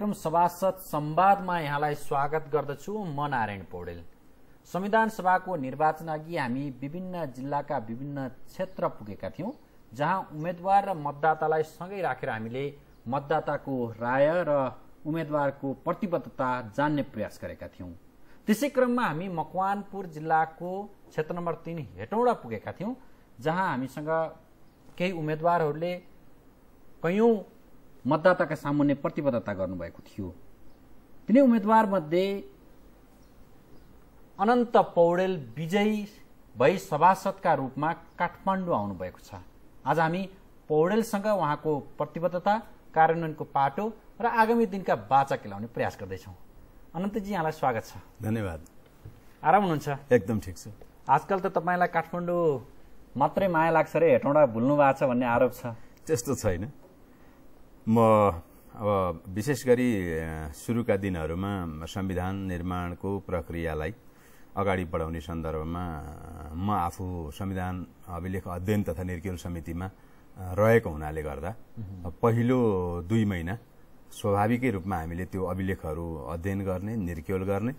कार्यक्रम सभासद संवादमा यहाँलाई स्वागत गर्दछु म नारायण पौडेल संविधान सभाको निर्वाचन अघि हामी विभिन्न जिल्लाका विभिन्न क्षेत्र पुगेका थियौँ जहाँ उम्मेद्वार र मतदातालाई सँगै राखेर हामीले मतदाताको राय र उम्मेद्वारको प्रतिबद्धता जान्ने प्रयास गरेका थियौँ त्यसै क्रममा हामी मकवानपुर जिल्लाको क्षेत्र नम्बर तिन हेटौँडा पुगेका थियौँ जहाँ हामीसँग केही उम्मेद्वारहरूले कैयौँ मतदाताका सामुन्ने प्रतिबद्धता गर्नुभएको थियो तिनै उम्मेद्वारमध्ये अनन्त पौडेल विजयी भई सभासदका रूपमा काठमाडौँ आउनुभएको छ आज हामी पौडेलसँग उहाँको प्रतिबद्धता कार्यान्वयनको पाटो र आगामी दिनका बाचा केलाउने प्रयास गर्दैछौँ अनन्तजी यहाँलाई स्वागत छ धन्यवाद आराम हुनुहुन्छ एकदम ठिक छ आजकल त तपाईँलाई काठमाडौँ मात्रै माया लाग्छ अरे हेटौँडा भुल्नु भएको छ भन्ने आरोप छ त्यस्तो छैन म अब विशेष गरी सुरुका दिनहरूमा संविधान निर्माणको प्रक्रियालाई अगाडि बढाउने सन्दर्भमा म आफू संविधान अभिलेख अध्ययन तथा निर्किल समितिमा रहेको हुनाले गर्दा पहिलो दुई महिना स्वाभाविकै रूपमा हामीले त्यो अभिलेखहरू अध्ययन गर्ने निर्क्योल गर्ने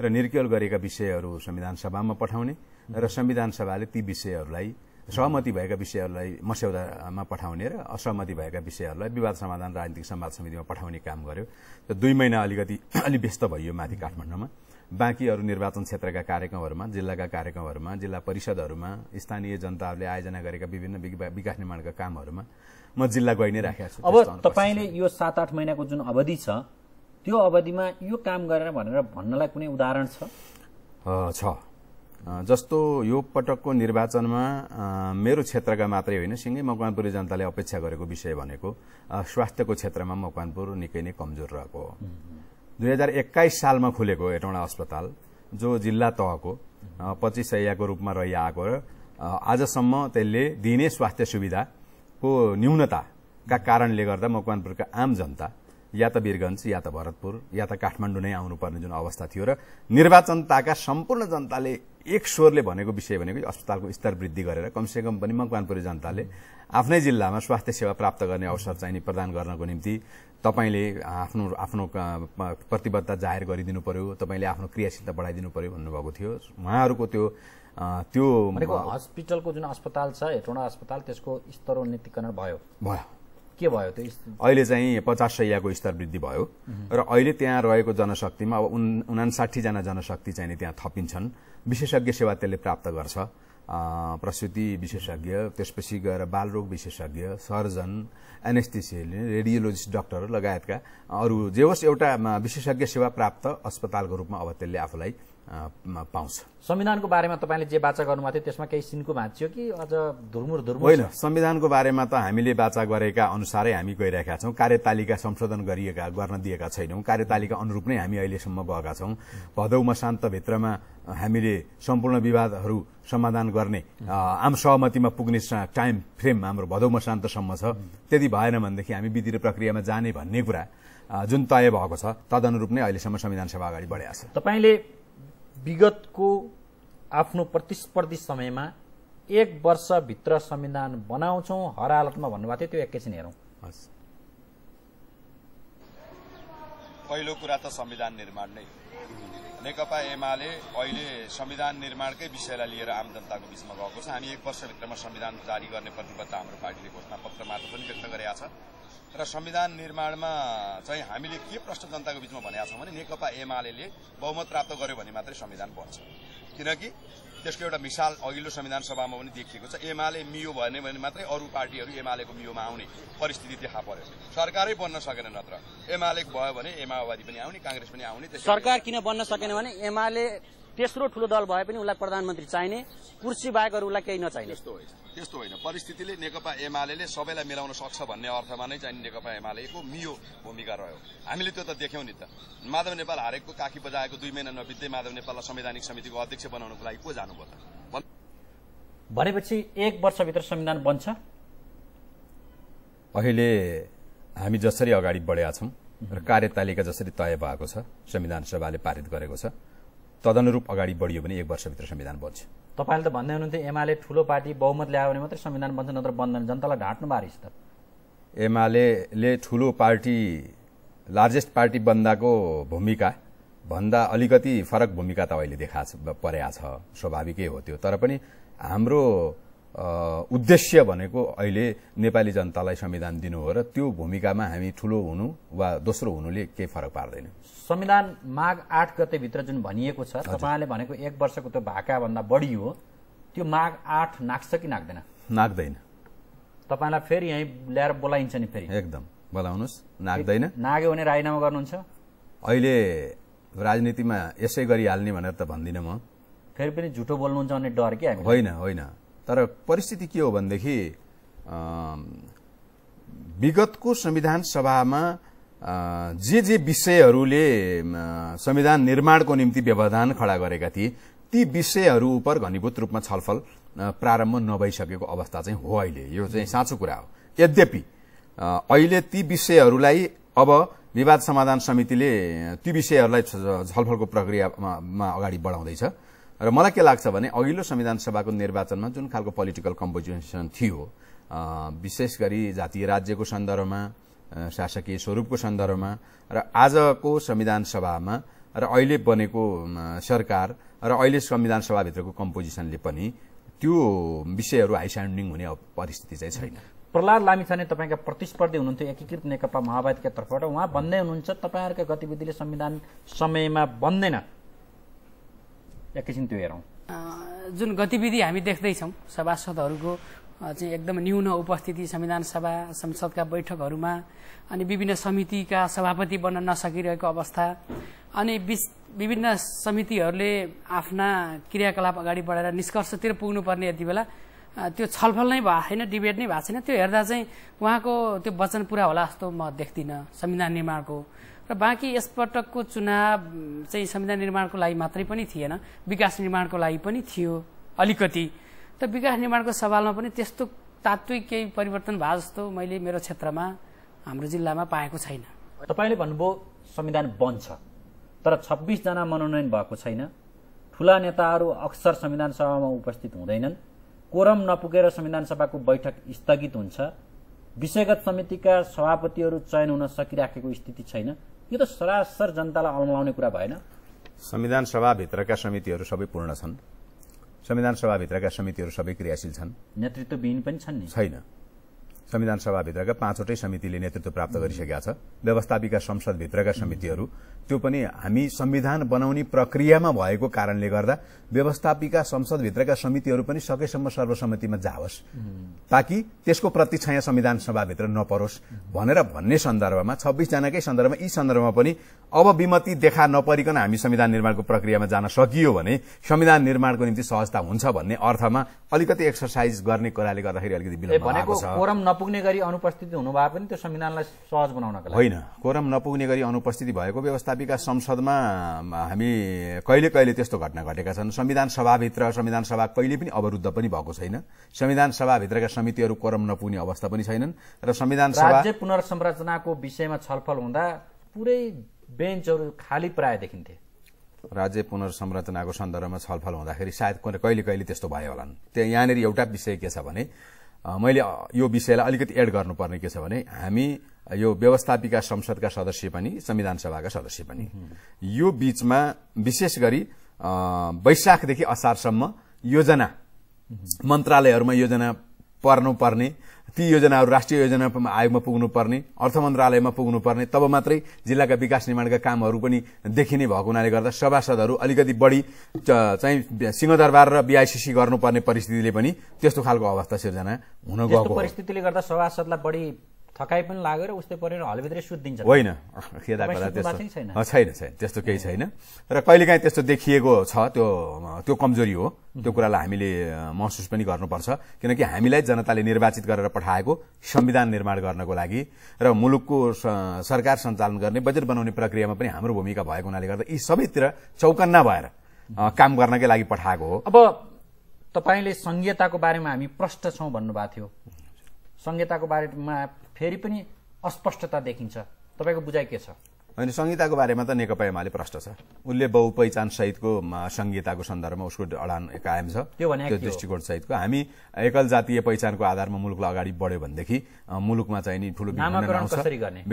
र निर्क्योल गरेका विषयहरू संविधान सभामा पठाउने र संविधान सभाले ती विषयहरूलाई सहमति भएका विषयहरूलाई मस्यौदामा पठाउने र असहमति भएका विषयहरूलाई विवाद समाधान राजनीतिक सम्वाद समितिमा पठाउने काम गर्यो र दुई महिना अलिकति अलि व्यस्त भइयो माथि काठमाडौँमा बाँकी अरू निर्वाचन क्षेत्रका कार्यक्रमहरूमा जिल्लाका कार्यक्रमहरूमा जिल्ला परिषदहरूमा स्थानीय जनताहरूले आयोजना गरेका विभिन्न विकास निर्माणका कामहरूमा म जिल्ला गइ नै राखेको छु अब तपाईँले यो सात आठ महिनाको जुन अवधि छ त्यो अवधिमा यो काम गरेर भनेर भन्नलाई कुनै उदाहरण छ छ जस्तो यो पटकको निर्वाचनमा मेरो क्षेत्रका मात्रै होइन सिँगै मकवानपुरी जनताले अपेक्षा गरेको विषय भनेको स्वास्थ्यको क्षेत्रमा मकवानपुर निकै नै कमजोर रहेको हो दुई हजार एक्काइस सालमा खुलेको एटौँडा अस्पताल जो जिल्ला तहको पच्चिस सयको रूपमा रहिआएको र आजसम्म त्यसले दिने स्वास्थ्य सुविधाको न्यूनताका कारणले गर्दा मकवानपुरका आम जनता या त वीरगञ्ज या त भरतपुर या त काठमाडौँ नै आउनुपर्ने जुन अवस्था थियो र निर्वाचनताका सम्पूर्ण जनताले एक स्वरले भनेको विषय भनेको अस्पतालको स्तर वृद्धि गरेर कमसेकम पनि मकवानपुरी जनताले आफ्नै जिल्लामा स्वास्थ्य सेवा प्राप्त गर्ने अवसर चाहिने प्रदान गर्नको निम्ति तपाईँले आफ्नो आफ्नो प्रतिबद्धता जाहेर गरिदिनु पर्यो तपाईँले आफ्नो क्रियाशीलता बढाइदिनु पर्यो भन्नुभएको थियो उहाँहरूको त्यो त्यो हस्पिटलको जुन अस्पताल छ हेटौँडा अस्पताल त्यसको स्तरोन्नतिकरण भयो भयो के भयो त्यो अहिले चाहिँ पचास सयको स्तर वृद्धि भयो र अहिले त्यहाँ रहेको जनशक्तिमा अब उन् उनासाठीजना जनशक्ति चाहिँ त्यहाँ थपिन्छन् विशेषज्ञ सेवा त्यसले प्राप्त गर्छ प्रसुति विशेषज्ञ त्यसपछि गएर बालरोग विशेषज्ञ सर्जन एनेस्थिसियल रेडियोलोजिस्ट डक्टर लगायतका अरू जे होस् एउटा विशेषज्ञ सेवा प्राप्त अस्पतालको रूपमा अब त्यसले आफूलाई पाउँछ संविधानको बारेमा तपाईँले जे बाचा गर्नुभएको थियो त्यसमा केही सिनको भाँचियो कि अझ धुर्मुर धुर्मुर होइन संविधानको बारेमा त हामीले बाचा गरेका अनुसारै हामी गइरहेका छौँ कार्यतालिका संशोधन गरिएका गर्न दिएका छैनौँ कार्यतालिका अनुरूप नै हामी अहिलेसम्म गएका छौँ भदौ शान्तभित्रमा हामीले सम्पूर्ण विवादहरू समाधान गर्ने आम सहमतिमा पुग्ने टाइम फ्रेम हाम्रो भदौ शान्तसम्म छ त्यति भएन भनेदेखि हामी विधि र प्रक्रियामा जाने भन्ने कुरा जुन तय भएको छ तदनुरूप नै अहिलेसम्म संविधान सभा अगाडि बढेको छ तपाईँले विगतको आफ्नो प्रतिस्पर्धी समयमा एक वर्षभित्र संविधान बनाउँछौँ हरालतमा भन्नुभएको थियो त्यो एकैछिन हेरौँ पहिलो कुरा त संविधान निर्माण नै हो नेकपा एमाले अहिले संविधान निर्माणकै विषयलाई लिएर आम जनताको बीचमा गएको छ हामी एक वर्षभित्रमा संविधान जारी गर्ने प्रतिबद्ध हाम्रो पार्टीले घोषणा मार्फत पनि व्यक्त गरेका छ र संविधान निर्माणमा चाहिँ हामीले के प्रश्न जनताको बीचमा भनेका छौँ भने नेकपा एमाले बहुमत प्राप्त गर्यो भने मात्रै संविधान बन्छ किनकि त्यसको एउटा मिसाल अघिल्लो संविधान सभामा पनि देखिएको छ एमाले मियो भने भने मात्रै अरू पार्टीहरू एमालेको मियोमा आउने परिस्थिति देखा पर्यो सरकारै बन्न सकेन नत्र एमाले भयो भने एमाओवादी पनि आउने काङ्ग्रेस पनि आउने सरकार किन बन्न सकेन भने एमाले तेस्रो ठुलो दल भए पनि उसलाई प्रधानमन्त्री चाहिने कुर्सी बाहेक उसलाई केही नचाहिने त्यस्तो होइन त्यस्तो होइन परिस्थितिले नेकपा एमाले सबैलाई मिलाउन सक्छ भन्ने अर्थमा नै चाहिँ नेकपा एमालेको मियो भूमिका रह्यो हामीले त्यो त देख्यौँ नि त माधव नेपाल हारेको काखी बजाएको दुई महिना नबित्दै माधव नेपाललाई संवैधानिक समितिको अध्यक्ष बनाउनुको लागि को जानुभयो त भनेपछि एक वर्षभित्र संविधान बन्छ अहिले हामी जसरी अगाडि बढेका छौँ र कार्यतालिका जसरी तय भएको छ संविधान सभाले पारित गरेको छ तदनुरूप अगाडि बढियो भने एक वर्षभित्र संविधान बन्छ तपाईँले त भन्दै हुनुहुन्थ्यो एमाले ठुलो पार्टी बहुमत ल्यायो भने मात्रै संविधान बन्छ नत्र बन्दैन जनतालाई ढाँट्नु बारिस त एमाले ठुलो पार्टी लार्जेस्ट पार्टी बन्दाको भूमिका भन्दा अलिकति फरक भूमिका त अहिले देखा परेको छ स्वाभाविकै हो त्यो तर पनि हाम्रो उद्देश्य भनेको अहिले नेपाली जनतालाई संविधान दिनु हो र त्यो भूमिकामा हामी ठुलो हुनु वा दोस्रो हुनुले केही फरक पार्दैन संविधान माघ आठ गतेभित्र जुन भनिएको छ तपाईँले भनेको एक वर्षको त्यो भाकाभन्दा बढी हो त्यो माघ आठ नाग्छ कि नाग्दैन नाग्दैन तपाईँलाई फेरि यहीँ ल्याएर बोलाइन्छ नि फेरि एकदम बोलाउनुहोस् नाग्दैन नाग्यो भने राजीनामा गर्नुहुन्छ अहिले राजनीतिमा यसै गरिहाल्ने भनेर त भन्दिनँ म फेरि पनि झुटो बोल्नुहुन्छ भने डर के होइन होइन तर परिस्थिति के हो भनेदेखि विगतको संविधान सभामा जे जे विषयहरूले संविधान निर्माणको निम्ति व्यवधान खड़ा गरेका थिए ती विषयहरू उप घनीभूत रूपमा छलफल प्रारम्भ नभइसकेको अवस्था चाहिँ हो अहिले यो चाहिँ साँचो कुरा हो यद्यपि अहिले ती विषयहरूलाई अब विवाद समाधान समितिले ती विषयहरूलाई छलफलको प्रक्रियामा अगाडि बढाउँदैछ र मलाई के लाग्छ भने अघिल्लो संविधान सभाको निर्वाचनमा जुन खालको पोलिटिकल कम्पोजिसन थियो विशेष गरी जातीय राज्यको सन्दर्भमा शासकीय स्वरूपको सन्दर्भमा र आजको संविधान सभामा र अहिले बनेको सरकार र अहिले संविधान सभाभित्रको कम्पोजिसनले पनि त्यो विषयहरू हाई हुने परिस्थिति चाहिँ छैन प्रहलाद लामिछाने तपाईँका प्रतिस्पर्धी हुनुहुन्थ्यो एकीकृत नेकपा माओवादीका तर्फबाट उहाँ भन्दै हुनुहुन्छ तपाईँहरूका गतिविधिले संविधान समयमा बन्दैन एकैछिन त्यो हेरौँ जुन गतिविधि हामी देख्दैछौँ सभासदहरूको चाहिँ एकदम न्यून उपस्थिति संविधान सभा संसदका बैठकहरूमा अनि विभिन्न समितिका सभापति बन्न नसकिरहेको अवस्था अनि विभिन्न समितिहरूले आफ्ना क्रियाकलाप अगाडि बढाएर निष्कर्षतिर पुग्नुपर्ने यति बेला त्यो छलफल नै भएको छैन डिबेट नै भएको छैन त्यो हेर्दा चाहिँ उहाँको त्यो वचन पुरा होला जस्तो म देख्दिनँ संविधान निर्माणको र बाँकी यसपटकको चुनाव चाहिँ संविधान निर्माणको लागि मात्रै पनि थिएन विकास निर्माणको लागि पनि थियो अलिकति त विकास निर्माणको सवालमा पनि त्यस्तो तात्विक केही परिवर्तन भए जस्तो मैले मेरो क्षेत्रमा हाम्रो जिल्लामा पाएको छैन तपाईँले भन्नुभयो संविधान बन्छ तर छब्बिसजना मनोनयन भएको छैन ठुला नेताहरू अक्सर संविधान सभामा उपस्थित हुँदैनन् कोरम नपुगेर संविधान सभाको बैठक स्थगित हुन्छ विषयगत समितिका सभापतिहरू चयन हुन सकिराखेको स्थिति छैन यो त सरासर जनतालाई अल्मलाउने कुरा भएन संविधान सभाभित्रका समितिहरू सबै पूर्ण छन् संविधान सभाभित्रका समितिहरू सबै क्रियाशील छन् नेतृत्वविहीन पनि छन् नि छैन संविधान सभाभित्रका पाँचवटै समितिले नेतृत्व प्राप्त गरिसकेका छ व्यवस्थापिका संसदभित्रका समितिहरू त्यो पनि हामी संविधान बनाउने प्रक्रियामा भएको कारणले गर्दा व्यवस्थापिका संसदभित्रका समितिहरू पनि सकेसम्म सर्वसम्मतिमा जाओस् ताकि त्यसको प्रतिछाया संविधान सभाभित्र नपरोस् भनेर भन्ने सन्दर्भमा छब्बिसजनाकै सन्दर्भमा यी सन्दर्भमा पनि अब विमति देखा नपरिकन हामी संविधान निर्माणको प्रक्रियामा जान सकियो भने संविधान निर्माणको निम्ति सहजता हुन्छ भन्ने अर्थमा अलिकति एक्सर्साइज गर्ने कुराले गर्दाखेरि अलिकति विलम्ब भएको छ कोरम नपुग्ने गरी अनुपस्थिति भए पनि त्यो संविधानलाई सहज बनाउनको लागि होइन कोरम नपुग्ने गरी अनुपस्थिति भएको व्यवस्थापिका संसदमा हामी कहिले कहिले त्यस्तो घटना घटेका छन् संविधान सभाभित्र संविधान सभा कहिले पनि अवरुद्ध पनि भएको छैन संविधान सभाभित्रका समितिहरू कोरम नपुग्ने अवस्था पनि छैनन् र संविधान सभा पुनर्संरचनाको विषयमा छलफल हुँदा पुरै बेन्चहरू खाली प्राय देखिन्थे राज्य पुनर्संरचनाको सन्दर्भमा छलफल हुँदाखेरि सायद कहिले कहिले त्यस्तो भयो होला त्यहाँ यहाँनिर एउटा विषय के छ भने मैले यो विषयलाई अलिकति एड गर्नुपर्ने के छ भने हामी यो व्यवस्थापिका संसदका सदस्य पनि संविधान सभाका सदस्य पनि यो बीचमा विशेष गरी वैशाखदेखि असारसम्म योजना मन्त्रालयहरूमा योजना पर्नुपर्ने ती योजनाहरू राष्ट्रिय योजना आयोगमा पुग्नुपर्ने अर्थ मन्त्रालयमा पुग्नुपर्ने तब मात्रै जिल्लाका विकास निर्माणका कामहरू पनि देखिने भएको हुनाले गर्दा सभासदहरू अलिकति बढी चाहिँ सिंहदरबार र बिआइसिसी गर्नुपर्ने परिस्थितिले पनि त्यस्तो खालको अवस्था सिर्जना हुन गएको परिस्थितिले गर्दा सभासदलाई बढी थकाइ पनि लाग्यो र उस्तै परेर हलभित्रै सुत्दिन्छ होइन छैन छैन त्यस्तो केही छैन र कहिलेकाहीँ त्यस्तो देखिएको छ त्यो त्यो कमजोरी हो त्यो कुरालाई हामीले महसुस पनि गर्नुपर्छ किनकि हामीलाई जनताले निर्वाचित गरेर पठाएको संविधान निर्माण गर्नको लागि र मुलुकको सरकार सञ्चालन गर्ने बजेट बनाउने प्रक्रियामा पनि हाम्रो भूमिका भएको हुनाले गर्दा यी सबैतिर चौकन्ना भएर काम गर्नकै लागि पठाएको हो अब तपाईँले संहिताको बारेमा हामी प्रष्ट छौँ भन्नुभएको थियो संहिताको बारेमा फेरि पनि अस्पष्टता देखिन्छ तपाईँको बुझाइ के छ होइन संहिताको बारेमा त नेकपा एमाले प्रष्ट छ उसले बहु सहितको संहिताको सन्दर्भमा उसको अडान कायम छ त्यो दृष्टिकोण सहितको हामी एकल जातीय पहिचानको आधारमा मुलुकलाई अगाडि बढ्यो भनेदेखि मुलुकमा चाहिँ नि ठुलो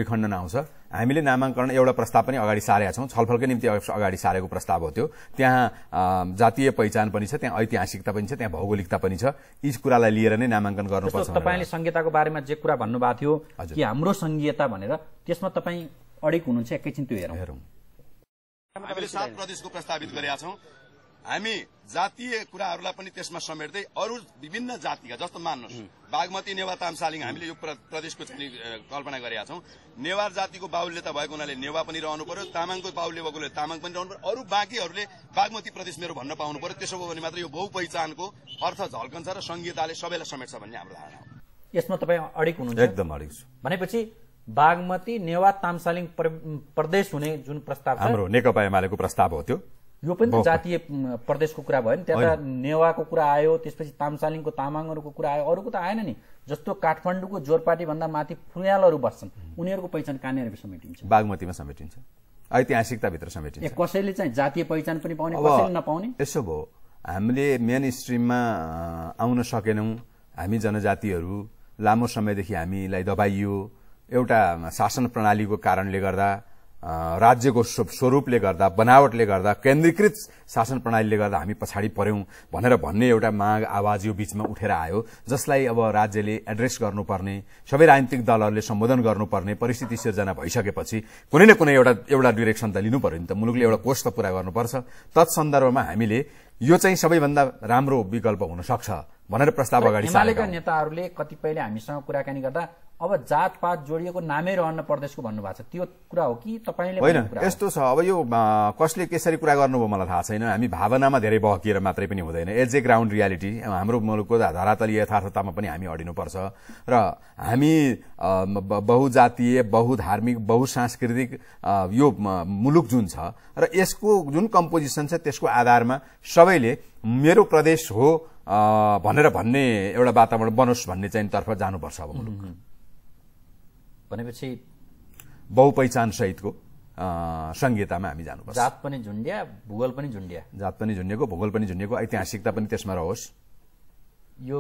विखण्डन आउँछ हामीले नामाङ्करण एउटा प्रस्ताव पनि अगाडि सारेका छौँ छलफलकै निम्ति अगाडि सारेको प्रस्ताव हो त्यो त्यहाँ जातीय पहिचान पनि छ त्यहाँ ऐतिहासिकता पनि छ त्यहाँ भौगोलिकता पनि छ यी कुरालाई लिएर नै नामाङ्कन गर्नुपर्छ तपाईँले संहिताको बारेमा जे कुरा भन्नुभएको थियो कि हाम्रो संहिता भनेर त्यसमा तपाईँ अडेक हुनुहुन्छ एकैछिन त्यो हेरौँ हेरौँ हामीले सात प्रदेशको प्रस्तावित गरेका छौँ हामी जातीय कुराहरूलाई पनि त्यसमा समेट्दै अरू विभिन्न जातिका जस्तो मान्नुहोस् बागमती नेवार तामसालिङ हामीले यो प्रदेशको चाहिँ कल्पना गरेका छौँ नेवार जातिको बाहुल्यता भएको हुनाले नेवा पनि रहनु पर्यो तामाङको बाहुल्य भएकोले तामाङ पनि रहनु पर्यो अरू बाँकीहरूले बागमती प्रदेश मेरो भन्न पाउनु पर्यो त्यसो भयो भने मात्र यो बहु पहिचानको अर्थ झल्कन्छ र संहिताले सबैलाई समेट्छ भन्ने हाम्रो धारणा हो यसमा तपाईँ अडिक हुनुहुन्छ एकदम अडिक छु भनेपछि बागमती नेवा तामसालिङ प्रदेश हुने जुन प्रस्ताव हाम्रो नेकपा एमालेको प्रस्ताव हो त्यो यो पनि जातीय प्रदेशको कुरा भयो नि त्यहाँ नेवाको कुरा आयो त्यसपछि तामसालिङको तामाङहरूको कुरा आयो अरूको त आएन नि जस्तो काठमाडौँको जोरपाटीभन्दा माथि फुयालहरू बस्छन् उनीहरूको पहिचान कहाँनिर समेटिन्छ बागमतीमा समेटिन्छ ऐतिहासिकताभित्र समेटिन्छ कसैले चाहिँ जातीय पहिचान पनि पाउने कसैले नपाउने यसो भयो हामीले मेन स्ट्रिममा आउन सकेनौँ हामी जनजातिहरू लामो समयदेखि हामीलाई दबाइयो एउटा शासन प्रणालीको कारणले गर्दा राज्यको स्वरूपले गर्दा बनावटले गर्दा केन्द्रीकृत शासन प्रणालीले गर्दा हामी पछाडि पर्यौं भनेर भन्ने एउटा माग आवाज यो बीचमा उठेर आयो जसलाई अब राज्यले एड्रेस गर्नुपर्ने सबै राजनीतिक दलहरूले सम्बोधन गर्नुपर्ने परिस्थिति सिर्जना भइसकेपछि कुनै न कुनै एउटा एउटा डिरेक्सन त लिनु पर्यो नि त मुलुकले एउटा कोष त पूरा गर्नुपर्छ तत्सन्दर्भमा हामीले यो चाहिँ सबैभन्दा राम्रो विकल्प हुन सक्छ भनेर प्रस्ताव अगाडि नेताहरूले कतिपयले हामीसँग कुराकानी गर्दा अब जातपात जोडिएको नामै रहन प्रदेशको भन्नुभएको छ त्यो कुरा हो कि तपाईँले होइन यस्तो छ अब यो कसले कसरी कुरा गर्नुभयो मलाई थाहा छैन हामी भावनामा धेरै बहकिएर मात्रै पनि हुँदैन एज ए ग्राउन्ड रियालिटी हाम्रो मुलुकको धरातलीय यथार्थतामा पनि हामी अडिनुपर्छ र हामी बहुजातीय बहुधार्मिक बहुसांस्कृतिक यो मुलुक जुन छ र यसको जुन कम्पोजिसन छ त्यसको आधारमा सबैले मेरो प्रदेश हो भनेर भन्ने एउटा वातावरण बनोस् भन्ने चाहिँ तर्फ जानुपर्छ अब मुलुक भनेपछि बहुपहिचान सहितको संहितामा हामी जानुपर्छ जात पनि झुन्ड्या भूगोल पनि झुन्ड्या जात पनि झुन्डिएको भूगोल पनि झुन्डिएको ऐतिहासिकता पनि त्यसमा रहोस् यो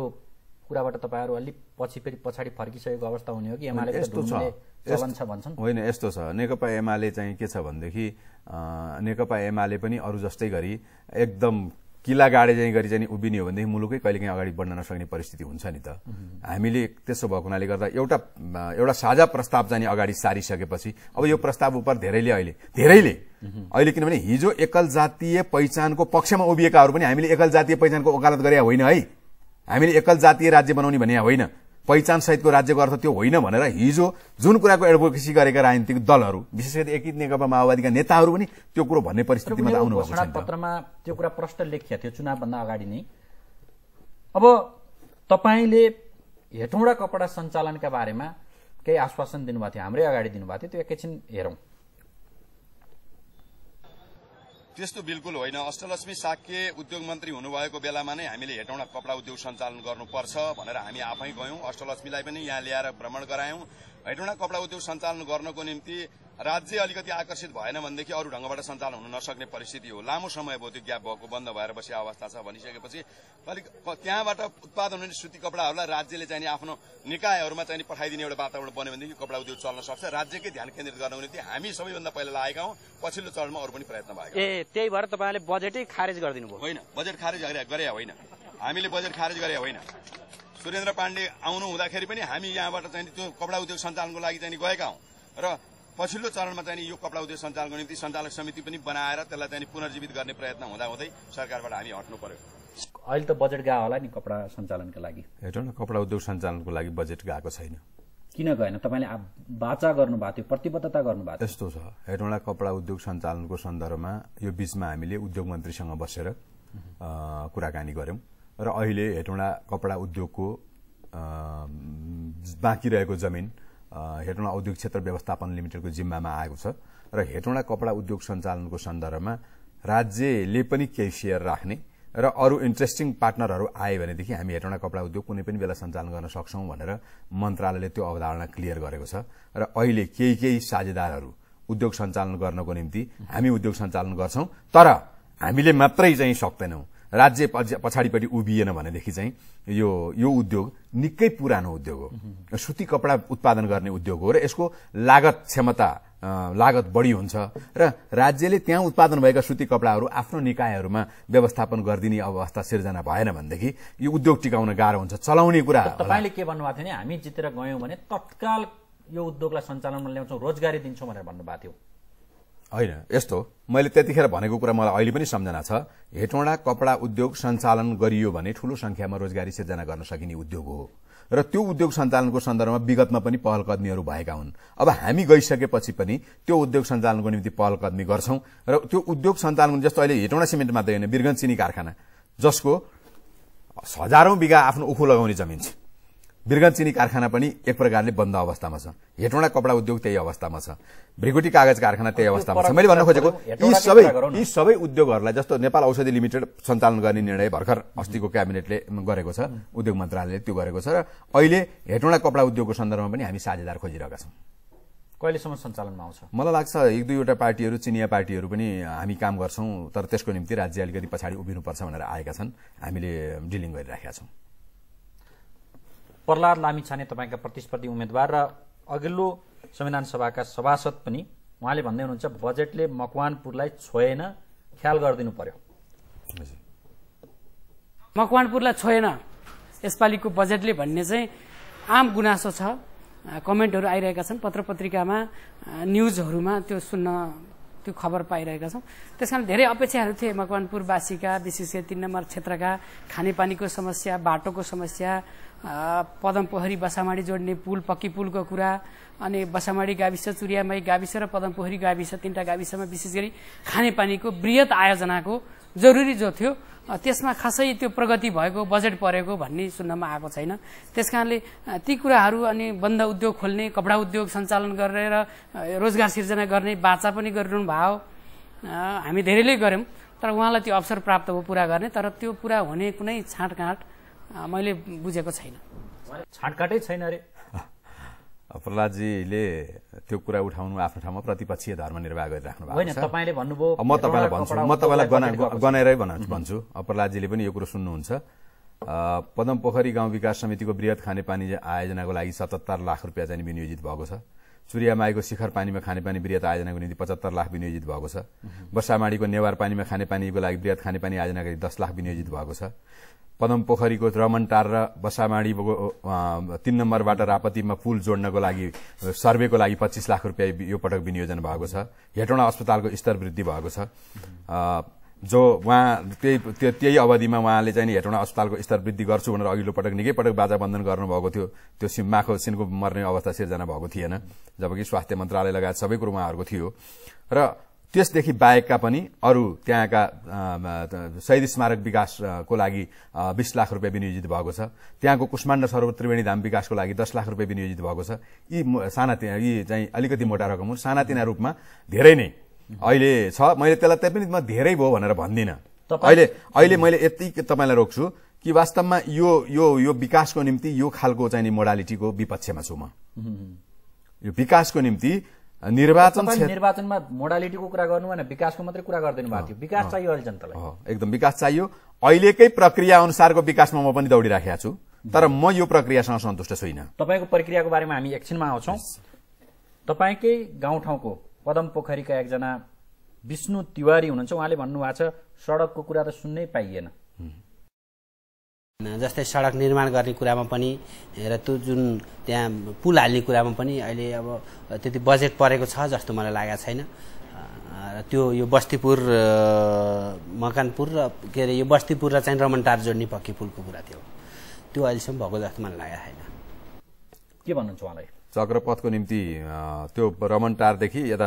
कुराबाट तपाईँहरू अलिक पछि फेरि पछाडि फर्किसकेको अवस्था हुने हो कि एमाले यस्तो छ होइन यस्तो छ नेकपा एमाले चाहिँ के छ भनेदेखि नेकपा एमाले पनि अरू जस्तै गरी एकदम किला गाडे चाहिँ गरी चाहिँ उभिने हो भनेदेखि मुलुकै कहिलेकाहीँ अगाडि बढ्न नसक्ने परिस्थिति हुन्छ नि त हामीले त्यसो भएको हुनाले गर्दा एउटा एउटा साझा प्रस्ताव चाहिँ अगाडि सारिसकेपछि अब यो प्रस्ताव उप धेरैले अहिले धेरैले अहिले किनभने हिजो एकल जातीय पहिचानको पक्षमा उभिएकाहरू पनि हामीले एकल जातीय पहिचानको वकालत गरे होइन है हामीले एकल जातीय राज्य बनाउने भने होइन पहिचान सहितको राज्यको अर्थ त्यो होइन भनेर हिजो जुन कुराको एडभोकेसी गरेका राजनीतिक दलहरू विशेष गरी एकीत नेकपा माओवादीका नेताहरू पनि त्यो कुरो भन्ने परिस्थितिमा आउनु पत्रमा त्यो कुरा प्रष्ट लेखिया थियो चुनावभन्दा अगाडि नै अब तपाईँले हेटौँडा कपडा सञ्चालनका बारेमा केही आश्वासन दिनुभएको थियो हाम्रै अगाडि दिनुभएको थियो त्यो एकैछिन हेरौँ त्यस्तो बिल्कुल होइन अष्टलक्ष्मी साक्य उद्योग मन्त्री हुनुभएको बेलामा नै हामीले हेटौँडा कपडा उद्योग सञ्चालन गर्नुपर्छ भनेर हामी आफै गयौं अष्टलक्ष्मीलाई पनि यहाँ ल्याएर भ्रमण गरायौं हेटौँडा कपडा उद्योग सञ्चालन गर्नको निम्ति राज्य अलिकति आकर्षित भएन भनेदेखि अरू ढङ्गबाट सञ्चालन हुन नसक्ने परिस्थिति हो लामो समय भयो त्यो ग्याप भएको बन्द भएर बसेको अवस्था छ भनिसकेपछि अलिक त्यहाँबाट उत्पादन हुने सुती कपडाहरूलाई राज्यले चाहिँ आफ्नो निकायहरूमा चाहिँ पठाइदिने एउटा वातावरण बन्यो भनेदेखि कपडा उद्योग चल्न सक्छ राज्यकै ध्यान केन्द्रित गर्नको निम्ति हामी सबैभन्दा पहिला लागेका हौँ पछिल्लो चरणमा अरू पनि प्रयत्न भएको ए त्यही भएर तपाईँले बजेटै खारेज गरिदिनु भयो होइन बजेट खारेज गरे होइन हामीले बजेट खारेज गरे होइन सुरेन्द्र पाण्डे आउनु हुँदाखेरि पनि हामी यहाँबाट चाहिँ त्यो कपडा उद्योग सञ्चालनको लागि चाहिँ गएका हौँ र पछिल्लो चरणमा चाहिँ यो कपडा उद्योग सञ्चालनको निम्ति सञ्चालक समिति पनि बनाएर त्यसलाई चाहिँ पुनर्जीवित गर्ने प्रयत्न हुँदाहुँदै सरकारबाट हामी हट्नु पर्यो अहिले त बजेट गएको होला नि कपडा सञ्चालनका लागि हेर्नु न कपडा उद्योग सञ्चालनको लागि बजेट गएको छैन किन गएन तपाईँले बाचा गर्नुभएको थियो प्रतिबद्धता गर्नुभएको यस्तो छ हेटौँडा कपडा उद्योग सञ्चालनको सन्दर्भमा यो बीचमा हामीले उद्योग मन्त्रीसँग बसेर कुराकानी गऱ्यौँ र अहिले हेटौँडा कपडा उद्योगको बाँकी रहेको जमिन हेटौँडा औद्योगिक क्षेत्र व्यवस्थापन लिमिटेडको जिम्मामा आएको छ र हेटौँडा कपडा उद्योग सञ्चालनको सन्दर्भमा राज्यले पनि केही सेयर राख्ने र अरू इन्ट्रेस्टिङ पार्टनरहरू आयो भनेदेखि हामी हेटौँडा कपडा उद्योग कुनै पनि बेला सञ्चालन गर्न सक्छौँ भनेर मन्त्रालयले त्यो अवधारणा क्लियर गरेको छ र अहिले केही केही साझेदारहरू उद्योग सञ्चालन गर्नको निम्ति हामी उद्योग सञ्चालन गर्छौं तर हामीले मात्रै चाहिँ सक्दैनौँ राज्य पछाडिपट्टि उभिएन भनेदेखि चाहिँ यो यो उद्योग निकै पुरानो उद्योग हो सुती कपडा उत्पादन गर्ने उद्योग हो र यसको लागत क्षमता लागत बढी हुन्छ र राज्यले त्यहाँ उत्पादन भएका सुती कपडाहरू आफ्नो निकायहरूमा व्यवस्थापन गरिदिने अवस्था सिर्जना भएन भनेदेखि यो उद्योग टिकाउन गाह्रो हुन्छ चलाउने कुरा तपाईँले के भन्नुभएको थियो भने हामी जितेर गयौँ भने तत्काल यो उद्योगलाई सञ्चालनमा ल्याउँछौँ रोजगारी दिन्छौँ भनेर भन्नुभएको थियो होइन यस्तो मैले त्यतिखेर भनेको कुरा मलाई अहिले पनि सम्झना छ हेटौँडा कपडा उद्योग सञ्चालन गरियो भने ठूलो संख्यामा रोजगारी सिर्जना गर्न सकिने उद्योग हो र त्यो उद्योग सञ्चालनको सन्दर्भमा विगतमा पनि पहलकदमीहरू भएका हुन् अब हामी गइसकेपछि पनि त्यो उद्योग सञ्चालनको निम्ति पहलकदमी गर्छौं र त्यो उद्योग सञ्चालन जस्तो अहिले हेटौँडा सिमेन्ट मात्रै होइन बिरगन्ज चिनी कारखाना जसको हजारौं बिघा आफ्नो उखु लगाउने जमिन छ बिरगन चिनी कारखाना पनि एक प्रकारले बन्द अवस्थामा छ हेटौँडा कपडा उद्योग त्यही अवस्थामा छ भ्रिगुटी कागज कारखाना त्यही अवस्थामा छ मैले भन्न खोजेको यी सबै यी सबै उद्योगहरूलाई जस्तो नेपाल औषधि लिमिटेड सञ्चालन गर्ने निर्णय भर्खर अस्तिको क्याबिनेटले गरेको छ उद्योग मन्त्रालयले त्यो गरेको छ र अहिले हेटौँडा कपडा उद्योगको सन्दर्भमा पनि हामी साझेदार खोजिरहेका छौँ कहिलेसम्म सञ्चालनमा आउँछ मलाई लाग्छ एक दुईवटा पार्टीहरू चिनिया पार्टीहरू पनि हामी काम गर्छौँ तर त्यसको निम्ति राज्य अलिकति पछाडि उभिनुपर्छ भनेर आएका छन् हामीले डिलिङ गरिराखेका छौँ प्रहलाद लामी छाने तपाईँका प्रतिस्पर्धी उम्मेद्वार र अघिल्लो संविधान सभाका सभासद पनि उहाँले भन्दै हुनुहुन्छ बजेटले मकवानपुरलाई छोएन ख्याल गरिदिनु पर्यो मकवानपुरलाई छोएन यसपालिको बजेटले भन्ने चाहिँ आम गुनासो छ कमेन्टहरू आइरहेका छन् पत्र पत्रिकामा न्युजहरूमा त्यो सुन्न त्यो खबर पाइरहेका छौँ त्यस कारण धेरै अपेक्षाहरू थिए मकवानपुरवासीका विशेष गरी तिन नम्बर क्षेत्रका खानेपानीको समस्या बाटोको समस्या पोखरी बसामाडी जोड्ने पुल पक्की पुलको कुरा अनि बसामाडी गाविस चुरियामाई गाविस र पोखरी गाविस तिनवटा गाविसमा विशेष गरी खानेपानीको वृहत आयोजनाको जरुरी जो थियो त्यसमा खासै त्यो प्रगति भएको बजेट परेको भन्ने सुन्नमा आएको छैन त्यस कारणले ती कुराहरू अनि बन्द उद्योग खोल्ने कपडा उद्योग सञ्चालन गरेर रोजगार सिर्जना गर्ने बाचा पनि गरिरहनु भयो हामी धेरैले गऱ्यौँ तर उहाँलाई त्यो अवसर प्राप्त हो पुरा गर्ने तर त्यो पुरा हुने कुनै छाँटकाँट मैले बुझेको छैन छाँटकाँटै छैन अरे प्रहलादजीले त्यो कुरा उठाउनु आफ्नो ठाउँमा प्रतिपक्षीय धर्मनिर्वाह गरिराख्नु भएको छ म तपाईँलाई भन्छु म तपाईँलाई गनाएरै भन्छु प्रहलादजीले पनि यो कुरो सुन्नुहुन्छ पदम पोखरी गाउँ विकास समितिको वृहत खानेपानी आयोजनाको लागि सतहत्तर लाख रुपियाँ चाहिँ विनियोजित भएको छ चुरियामाईको शिखर पानीमा खानेपानी वृहत आयोजनाको निम्ति पचहत्तर लाख विनियोजित भएको छ वर्षामाडीको नेवार पानीमा खानेपानीको लागि वृहत खानेपानी आयोजनाको लागि दस लाख विनियोजित भएको छ पदम पोखरीको रमनटार र बसामाडी तीन नम्बरबाट रापतिमा पुल जोड्नको लागि सर्वेको लागि पच्चिस लाख रुपियाँ यो पटक विनियोजन भएको छ हेटौँडा अस्पतालको स्तर वृद्धि भएको छ जो उहाँ त्यही त्यही अवधिमा उहाँले चाहिँ हेटौँडा अस्पतालको स्तर वृद्धि गर्छु भनेर अघिल्लो पटक निकै पटक बाजाबन्धन गर्नुभएको थियो त्यो माखो सिन्को मर्ने अवस्था सिर्जना भएको थिएन जबकि स्वास्थ्य मन्त्रालय लगायत सबै कुरो उहाँहरूको थियो र त्यसदेखि बाहेकका पनि अरू त्यहाँका शहीद स्मारक विकासको लागि बिस लाख रुपियाँ विनियोजित भएको छ त्यहाँको कुष्माण्ड सरोवर त्रिवेणी धाम विकासको लागि दस लाख रुपियाँ विनियोजित भएको छ यी साना यी चाहिँ अलिकति मोटा रकम हो सानातिना रूपमा धेरै नै अहिले छ मैले त्यसलाई त्यही पनि म धेरै भयो भनेर भन्दिनँ अहिले अहिले मैले यति तपाईँलाई रोक्छु कि वास्तवमा यो यो यो विकासको निम्ति यो खालको चाहिँ मोडालिटीको विपक्षमा छु म यो विकासको निम्ति निर्वाचन निर्वाचनमा मोडालिटीको कुरा गर्नु भएन विकासको मात्रै कुरा गरिदिनु भएको थियो विकास चाहियो अहिले जनतालाई एकदम विकास चाहियो अहिलेकै प्रक्रिया अनुसारको विकासमा म पनि दौडिराखेको छु तर म यो प्रक्रियासँग सन्तुष्ट छुइनँ तपाईँको प्रक्रियाको बारेमा हामी एकछिनमा आउँछौँ तपाईँकै गाउँठाउँको पदम पोखरीका एकजना विष्णु तिवारी हुनुहुन्छ उहाँले भन्नुभएको छ सडकको कुरा त सुन्नै पाइएन जस्तै सडक निर्माण गर्ने कुरामा पनि र त्यो जुन त्यहाँ पुल हाल्ने कुरामा पनि अहिले अब त्यति बजेट परेको छ जस्तो मलाई लागेको छैन र त्यो यो बस्तीपुर मकनपुर र के अरे यो बस्तीपुर र चाहिँ रमनटार जोड्ने पक्की पुलको कुरा थियो त्यो अहिलेसम्म भएको जस्तो मलाई लागेको छैन के भन्नुहुन्छ उहाँलाई चक्रपथको निम्ति त्यो रमन टारदेखि यता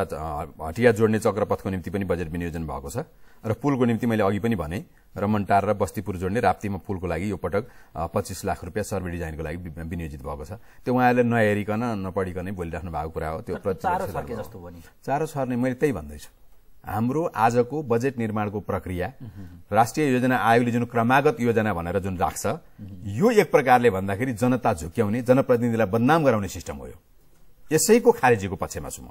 हटिया जोड्ने चक्रपथको निम्ति पनि बजेट विनियोजन भएको छ र पुलको निम्ति मैले अघि पनि भने रमन टार र बस्तीपुर जोड्ने राप्तीमा पुलको लागि यो पटक पच्चिस लाख रुपियाँ सर्वे डिजाइनको लागि विनियोजित भएको छ त्यो उहाँहरूले नहेरिकन नपढिकनै बोलिराख्नु भएको कुरा हो त्यो चारो सर्ने मैले त्यही भन्दैछु हाम्रो आजको बजेट निर्माणको प्रक्रिया राष्ट्रिय योजना आयोगले जुन क्रमागत योजना भनेर जुन राख्छ यो एक प्रकारले भन्दाखेरि जनता झुक्याउने जनप्रतिनिधिलाई बदनाम गराउने सिस्टम हो यो यसैको खारेजीको पक्षमा छु म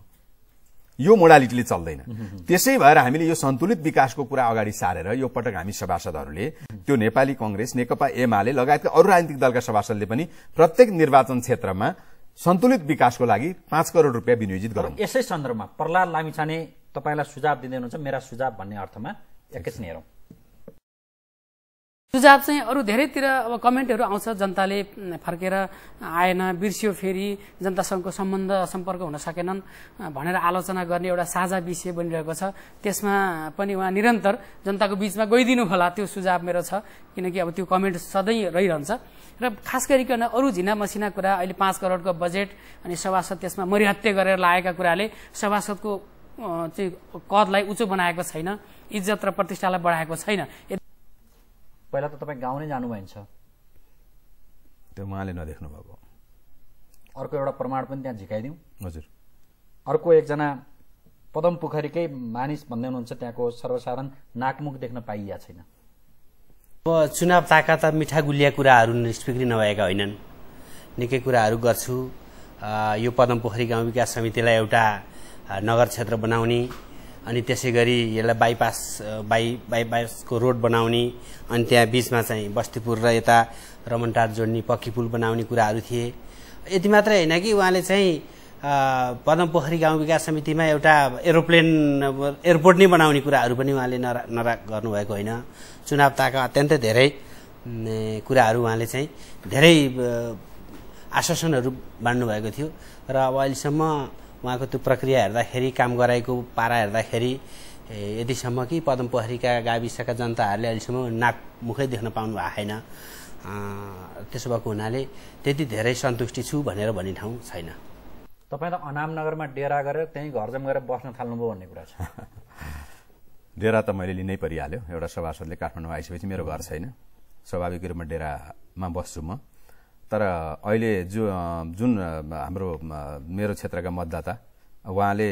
यो मोडालिटीले चल्दैन त्यसै भएर हामीले यो सन्तुलित विकासको कुरा अगाडि सारेर यो पटक हामी सभासदहरूले त्यो नेपाली कंग्रेस नेकपा एमाले लगायतका अरू राजनीतिक दलका सभासदले पनि प्रत्येक निर्वाचन क्षेत्रमा सन्तुलित विकासको लागि पाँच करोड रुपियाँ विनियोजित गरौँ यसै सन्दर्भमा प्रहलाद लामिछाने तपाईँलाई सुझाव दिँदै हुनुहुन्छ मेरा सुझाव भन्ने अर्थमा एकैछिन हेरौँ सुझाव चाहिँ अरू धेरैतिर अब कमेन्टहरू आउँछ जनताले फर्केर आएन बिर्स्यो फेरि जनतासँगको सम्बन्ध सम्पर्क हुन सकेनन् भनेर आलोचना गर्ने एउटा साझा विषय बनिरहेको छ त्यसमा पनि उहाँ निरन्तर जनताको बिचमा गइदिनु होला त्यो सुझाव मेरो छ किनकि अब त्यो कमेन्ट सधैँ रहिरहन्छ र खास गरिकन अरू झिना मसिना कुरा अहिले पाँच करोडको बजेट अनि सभासद त्यसमा मरिहत्य गरेर लागेका कुराले सभासदको चाहिँ कदलाई उचो बनाएको छैन इज्जत र प्रतिष्ठालाई बढाएको छैन पहिला त तपाईँ गाउँ नै जानु छ त्यो उहाँले नदेख्नु भएको अर्को एउटा प्रमाण पनि त्यहाँ झिकाइदिउँ हजुर अर्को एकजना पदम पोखरीकै मानिस भन्दै हुनुहुन्छ त्यहाँको सर्वसाधारण नाकमुख देख्न पाइया छैन अब चुनाव त मिठा गुलिया कुराहरू निष्पिक्री नभएका होइनन् निकै कुराहरू गर्छु यो पदम पोखरी गाउँ विकास समितिलाई एउटा नगर क्षेत्र बनाउने अनि त्यसै गरी यसलाई बाइपास बाइ बाइपासको रोड बनाउने अनि त्यहाँ बिचमा चाहिँ बस्तीपुर र यता रमनटार जोड्ने पक्की पुल बनाउने कुराहरू थिए यति मात्रै होइन कि उहाँले चाहिँ पदम पोखरी गाउँ विकास समितिमा एउटा एरोप्लेन एयरपोर्ट नै बनाउने कुराहरू पनि उहाँले नरा नरा गर्नुभएको होइन चुनाव ताका अत्यन्तै धेरै कुराहरू उहाँले चाहिँ धेरै आश्वासनहरू बाँड्नुभएको थियो र अब अहिलेसम्म उहाँको त्यो प्रक्रिया हेर्दाखेरि काम गराएको पारा हेर्दाखेरि यतिसम्म कि पदम पोखरीका गाविसका जनताहरूले अहिलेसम्म नाक मुखै देख्न पाउनु भएको छैन त्यसो भएको हुनाले त्यति धेरै सन्तुष्टि छु भनेर भन्ने ठाउँ छैन तपाईँ त अनामनगरमा डेरा गरेर त्यहीँ जम गरेर बस्न थाल्नुभयो भन्ने कुरा छ डेरा त मैले लिनै परिहाल्यो एउटा सभासदले काठमाडौँमा आइसकेपछि मेरो घर छैन स्वाभाविक रूपमा डेरामा बस्छु म तर अहिले जो जुन हाम्रो मेरो क्षेत्रका मतदाता उहाँले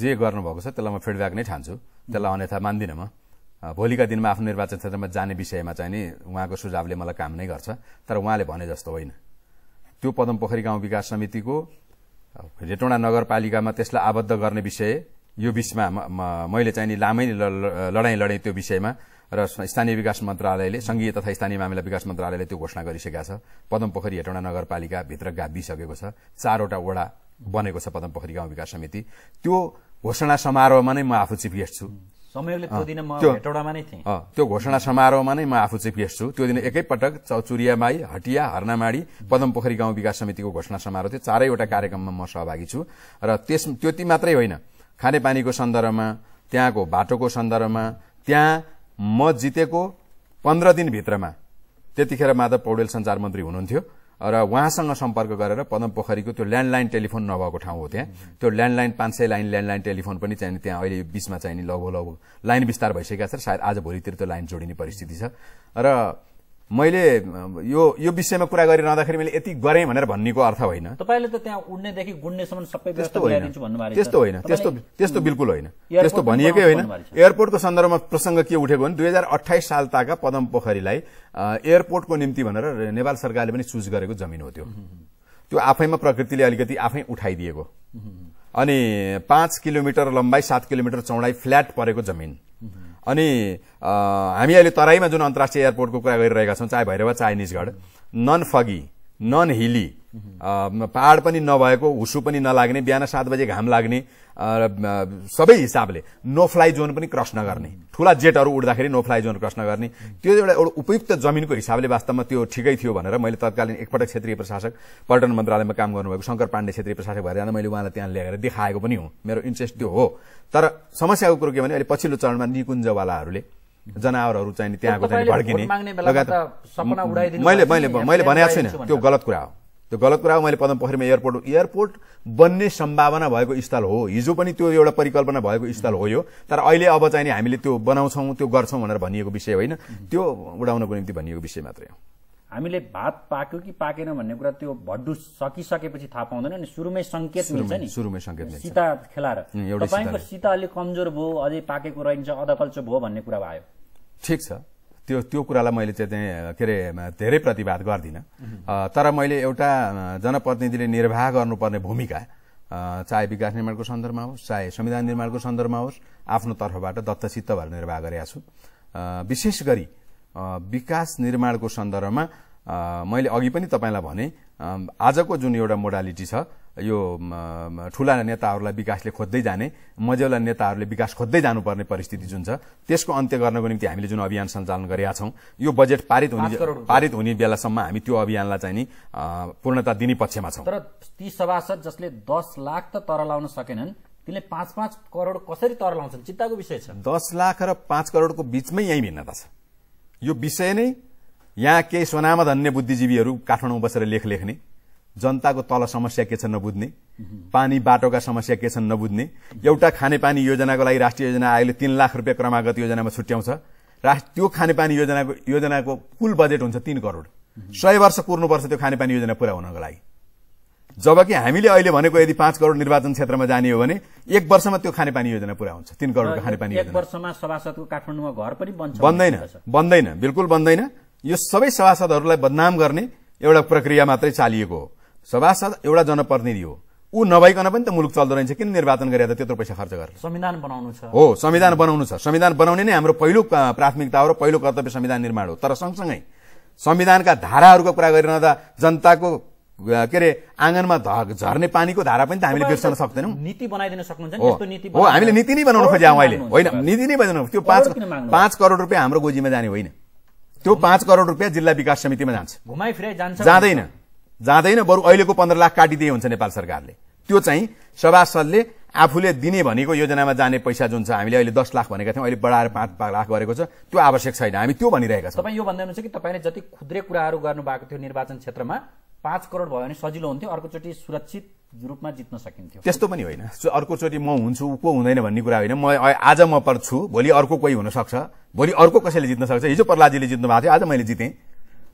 जे गर्नुभएको छ त्यसलाई म फिडब्याक नै ठान्छु त्यसलाई अन्यथा मान्दिनँ म भोलिका दिनमा आफ्नो निर्वाचन क्षेत्रमा जाने विषयमा चाहिँ नि उहाँको सुझावले मलाई काम नै गर्छ तर उहाँले भने जस्तो होइन त्यो पदम पोखरी गाउँ विकास समितिको हेटौँडा नगरपालिकामा त्यसलाई आबद्ध गर्ने विषय यो बिचमा मैले चाहिँ नि लामै लडाइँ लडेँ त्यो विषयमा र स्थानीय विकास मन्त्रालयले संघीय तथा स्थानीय मामिला विकास मन्त्रालयले त्यो घोषणा गरिसकेका छ पदम पोखरी हेटौँडा नगरपालिकाभित्र गाभिसकेको छ चारवटा वडा बनेको छ पदम पोखरी गाउँ विकास समिति त्यो घोषणा समारोहमा नै म आफू चिफ गेस्ट छु त्यो घोषणा समारोहमा नै म आफू चिफ गेस्ट छु त्यो दिन एकैपटक चौचुरियामाई हटिया हर्नामाडी पदम पोखरी गाउँ विकास समितिको घोषणा समारोह थियो चारैवटा कार्यक्रममा म सहभागी छु र त्यस त्यति मात्रै होइन खानेपानीको सन्दर्भमा त्यहाँको बाटोको सन्दर्भमा त्यहाँ म जितेको पन्ध्र दिनभित्रमा त्यतिखेर माधव पौडेल सञ्चार मन्त्री हुनुहुन्थ्यो र उहाँसँग सम्पर्क गरेर पदम पोखरीको त्यो ल्यान्डलाइन टेलिफोन नभएको ठाउँ हो त्यहाँ त्यो ल्यान्डलाइन पाँच सय लाइन ल्यान्डलाइन टेलिफोन पनि चाहिने त्यहाँ अहिले बिचमा चाहिने लगभग लगभग लाइन विस्तार भइसकेका छ सायद आज भोलितिर त्यो लाइन जोडिने परिस्थिति छ र मैले यो यो विषयमा कुरा गरिरहँदाखेरि मैले यति गरेँ भनेर भन्नेको अर्थ होइन तपाईँले त त्यहाँ उड्नेदेखि गुड्नेसम्म सबै त्यस्तो होइन त्यस्तो होइन त्यस्तो त्यस्तो बिल्कुल होइन त्यस्तो भनिएकै होइन एयरपोर्टको सन्दर्भमा प्रसङ्ग के उठेको भने दुई हजार अठाइस साल ताका पदम पोखरीलाई एयरपोर्टको निम्ति भनेर नेपाल सरकारले पनि चुज गरेको जमिन हो त्यो त्यो आफैमा प्रकृतिले अलिकति आफै उठाइदिएको अनि पाँच किलोमिटर लम्बाइ सात किलोमिटर चौडाइ फ्ल्याट परेको जमिन अनि हामी अहिले तराईमा जुन अन्तर्राष्ट्रिय एयरपोर्टको कुरा गरिरहेका छौँ चाहे भैरव चाहे निजगढ नन फगी नन हिली पहाड पनि नभएको हुसु पनि नलाग्ने बिहान सात बजे घाम लाग्ने सबै हिसाबले नो फ्लाइ जोन पनि क्रस नगर्ने ठुला जेटहरू उड्दाखेरि नो फ्लाइ जोन क्रस नगर्ने त्यो एउटा एउटा उपयुक्त जमिनको हिसाबले वास्तवमा त्यो ठिकै थियो भनेर मैले तत्कालीन एकपटक क्षेत्रीय प्रशासक पर्यटन मन्त्रालयमा काम गर्नुभएको शङ्कर पाण्डे क्षेत्रीय प्रशासक भएर जाँदा मैले उहाँलाई त्यहाँ ल्याएर देखाएको पनि हो मेरो इन्ट्रेस्ट त्यो हो तर समस्याको कुरो के भने अहिले पछिल्लो चरणमा निकुञ्जवालाहरूले जनावरहरू चाहिँ त्यहाँको चाहिँ भड्किने मैले मैले मैले भनेको छुइनँ त्यो गलत कुरा हो त्यो गलत कुरा हो मैले पदम पोखरीमा एयरपोर्ट एयरपोर्ट बन्ने सम्भावना भएको स्थल हो हिजो पनि त्यो एउटा परिकल्पना भएको स्थल हो यो तर अहिले अब चाहिँ हामीले त्यो बनाउँछौँ त्यो गर्छौँ भनेर भनिएको विषय होइन त्यो उडाउनको निम्ति भनिएको विषय मात्रै हो हामीले भात पाक्यो कि पाकेन भन्ने कुरा त्यो भड्डु सकिसकेपछि थाहा पाउँदैन अनि सुरुमै सङ्केत मिल्छ नि सुरुमै सङ्केत सीता खेलाएर तपाईँको सीता अलिक कमजोर भयो अझै पाकेको रहन्छ अधकल्चो भयो भन्ने कुरा भयो ठिक छ त्यो त्यो कुरालाई मैले चाहिँ के अरे धेरै प्रतिवाद गर्दिनँ तर मैले एउटा जनप्रतिनिधिले निर्वाह गर्नुपर्ने भूमिका चाहे विकास निर्माणको सन्दर्भमा होस् चाहे संविधान निर्माणको सन्दर्भमा होस् आफ्नो तर्फबाट दत्तचित्त भएर निर्वाह गरेका छु विशेष गरी विकास निर्माणको सन्दर्भमा मैले अघि पनि तपाईँलाई भने आजको जुन एउटा मोडालिटी छ यो ठुला नेताहरूलाई विकासले खोज्दै जाने मजेवाला नेताहरूले विकास खोज्दै जानुपर्ने परिस्थिति जुन छ त्यसको अन्त्य गर्नको निम्ति हामीले जुन अभियान सञ्चालन गरेका छौँ यो बजेट पारित हुने पारित हुने बेलासम्म हामी त्यो अभियानलाई चाहिँ नि पूर्णता दिने पक्षमा छौँ तर ती सभासद जसले दस लाख त तर लाउन सकेनन् तिनले पाँच पाँच करोड कसरी तर लाउँछन् चिन्ताको विषय छ दस लाख र पाँच करोडको बीचमै यही भिन्नता छ यो विषय नै यहाँ केही सोनामा धन्य बुद्धिजीवीहरू काठमाडौँ बसेर लेख लेख्ने जनताको तल समस्या के छ नबुझ्ने पानी बाटोका समस्या के छन् नबुझ्ने एउटा खानेपानी योजनाको लागि राष्ट्रिय योजना आयोगले तिन लाख रुपियाँ क्रमागत योजनामा छुट्याउँछ त्यो खानेपानी योजनाको योजनाको कुल बजेट हुन्छ तिन करोड सय वर्ष कुर्नुपर्छ त्यो खानेपानी योजना पुरा हुनको लागि जबकि हामीले अहिले भनेको यदि पाँच करोड निर्वाचन क्षेत्रमा जाने हो भने एक वर्षमा त्यो खानेपानी योजना पुरा हुन्छ तिन करोडको खानेपानी योजना एक वर्षमा सभासदको काठमाडौँमा घर पनि बन्छ बन्दैन बन्दैन बिल्कुल बन्दैन यो सबै सभासदहरूलाई बदनाम गर्ने एउटा प्रक्रिया मात्रै चालिएको हो सभासद एउटा जनप्रतिनिधि हो ऊ नभइकन पनि त मुलुक चल्दो रहेछ किन निर्वाचन गरेर त्यत्रो पैसा खर्च गरेर संविधान बनाउनु छ हो संविधान बनाउनु छ संविधान बनाउने नै हाम्रो पहिलो प्राथमिकता हो र पहिलो कर्तव्य संविधान निर्माण हो तर सँगसँगै संविधानका धाराहरूको कुरा गरिरहँदा जनताको के अरे आँगनमा झर्ने पानीको धारा पनि त हामीले बिर्सन सक्दैनौँ नीति बनाइदिन सक्नुहुन्छ हो हामीले नीति नै बनाउनु खोज्यौँ अहिले होइन नीति नै बनाउनु त्यो पाँच पाँच करोड रुपियाँ हाम्रो गोजीमा जाने होइन त्यो पाँच करोड रुपियाँ जिल्ला विकास समितिमा जान्छ जान्छ जाँदैन जाँदैन बरु अहिलेको पन्ध्र लाख काटिदिए हुन्छ नेपाल सरकारले त्यो चाहिँ सभासदले आफूले दिने भनेको योजनामा जाने पैसा जुन छ हामीले अहिले दस लाख भनेका थियौँ अहिले बढाएर पाँच लाख गरेको छ त्यो आवश्यक छैन हामी त्यो भनिरहेका छौँ तपाईँ यो भन्दै हुनुहुन्छ कि तपाईँले जति खुद्रे कुराहरू गर्नुभएको थियो निर्वाचन क्षेत्रमा पाँच करोड भयो भने सजिलो हुन्थ्यो अर्कोचोटि सुरक्षित रूपमा जित्न सकिन्थ्यो त्यस्तो पनि होइन अर्कोचोटि म हुन्छु को हुँदैन भन्ने कुरा होइन म आज म पर्छु भोलि अर्को कोही हुनसक्छ भोलि अर्को कसैले जित्न सक्छ हिजो प्रहलाजीले जित्नु भएको थियो आज मैले जितेँ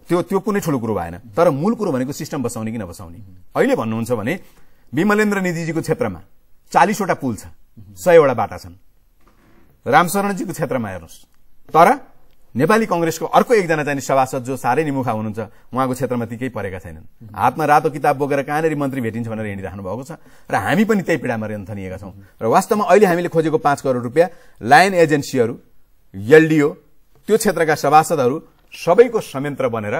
त्यो त्यो कुनै ठुलो कुरो भएन तर मूल कुरो भनेको सिस्टम बसाउने कि नबसाउने अहिले भन्नुहुन्छ भने विमलेन्द्र निधिजीको क्षेत्रमा चालिसवटा पुल छ सयवटा बाटा छन् रामशरणजीको क्षेत्रमा हेर्नुहोस् तर नेपाली कङ्ग्रेसको अर्को एकजना चाहिँ सभासद जो साह्रै निमुखा हुनुहुन्छ उहाँको क्षेत्रमा ती केही परेका छैनन् हातमा रातो किताब बोकेर कहाँनिर मन्त्री भेटिन्छ भनेर हिँडिराख्नु भएको छ र हामी पनि त्यही पीडामा रहन थनिएका छौँ र वास्तवमा अहिले हामीले खोजेको पाँच करोड रुपियाँ लायन एजेन्सीहरू एलडिओ त्यो क्षेत्रका सभासदहरू सबैको संयन्त्र बनेर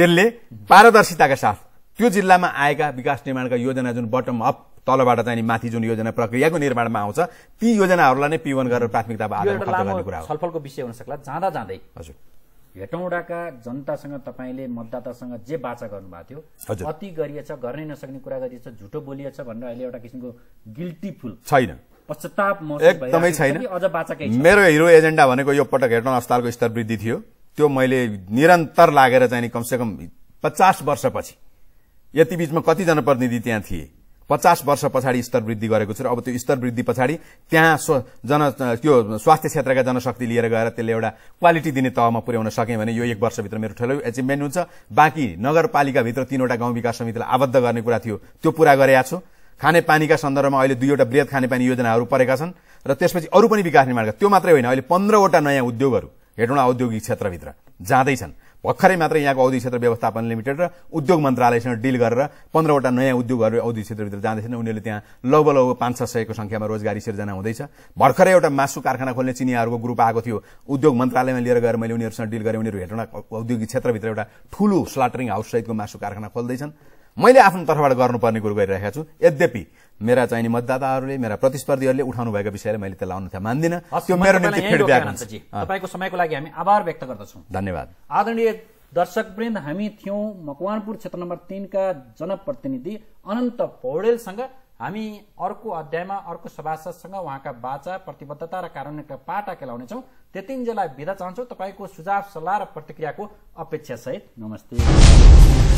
त्यसले पारदर्शिताका साथ त्यो जिल्लामा आएका विकास निर्माणका योजना जुन बटम अप तलबाट चाहिँ माथि जुन योजना प्रक्रियाको निर्माणमा आउँछ ती योजनाहरूलाई नै पिवन गरेर प्राथमिकताको गर्ने कुरा छलफलको विषय हुन सक्ला जाँदा जाँदै हजुर हेटौँडाका जनतासँग तपाईँले मतदातासँग जे बाचा गर्नुभएको थियो कति गरिएछ गर्नै नसक्ने कुरा गरिएछ झुटो बोलिएछ भनेर अहिले एउटा किसिमको गिल्टी फुल छैन पश्चाताप एकदमै छैन अझ बाचा मेरो हिरो एजेन्डा भनेको यो पटक हेटौँ अस्पतालको स्तर वृद्धि थियो त्यो मैले निरन्तर लागेर चाहिँ कमसेकम पचास वर्षपछि यति बिचमा कति जनप्रतिनिधि त्यहाँ थिए पचास वर्ष पछाडि स्तर वृद्धि गरेको छ र अब त्यो स्तर वृद्धि पछाडि त्यहाँ जन त्यो स्वास्थ्य क्षेत्रका जनशक्ति लिएर गएर त्यसले एउटा क्वालिटी दिने तहमा पुर्याउन सकेँ भने यो एक वर्षभित्र मेरो ठुलो एचिभमेन्ट हुन्छ बाँकी नगरपालिकाभित्र तीनवटा गाउँ विकास समितिलाई आबद्ध गर्ने कुरा थियो त्यो पुरा गरेका छु खानेपानीका सन्दर्भमा अहिले दुईवटा वृहत खानेपानी योजनाहरू परेका छन् र त्यसपछि अरू पनि विकास निर्माणका त्यो मात्रै होइन अहिले पन्ध्रवटा नयाँ उद्योगहरू हेटौँडा औद्योगिक क्षेत्रभित्र जाँदैछन् भर्खरै मात्र यहाँको औधी क्षेत्र व्यवस्थापन लिमिटेड र उद्योग मन्त्रालयसँग डिल गरेर पन्ध्रवटा नयाँ उद्योगहरू औधी क्षेत्रभित्र जाँदैछन् उनीहरूले त्यहाँ लगभग लगभग पाँच छ सयको सङ्ख्यामा रोजगारी सिर्जना हुँदैछ भर्खरै एउटा मासु कारखाना खोल्ने चिनियाहरूको ग्रुप आएको थियो उद्योग मन्त्रालयमा लिएर गएर मैले उनीहरूसँग डिल गरेँ उनीहरू हेटौँडा औद्योगिक क्षेत्रभित्र एउटा ठुलो स्लाटरिङ हाउससहितको मासु कारखाना खोल्दैछन् मैले आफ्नो तर्फबाट गर्नुपर्ने कुरो गरिरहेको छु यद्यपि मेरा चाहिने मतदाताहरूले मेरा प्रतिस्पर्धीहरूले उठाउनु भएको विषयलाई मैले त्यसलाई अनुथा मान्दिनँ त्यो मेरो निम्ति फिडब्याक हुन्छ तपाईँको समयको लागि हामी आभार व्यक्त गर्दछौँ धन्यवाद आदरणीय दर्शकवृन्द हामी थियौँ मकवानपुर क्षेत्र नम्बर तिनका जनप्रतिनिधि अनन्त पौडेलसँग हामी अर्को अध्यायमा अर्को सभासदसँग उहाँका बाचा प्रतिबद्धता र कार्यान्वयनका पाटा केलाउनेछौँ त्यतिन्जेलाई बिदा चाहन्छौँ तपाईँको सुझाव सल्लाह र प्रतिक्रियाको अपेक्षा सहित नमस्ते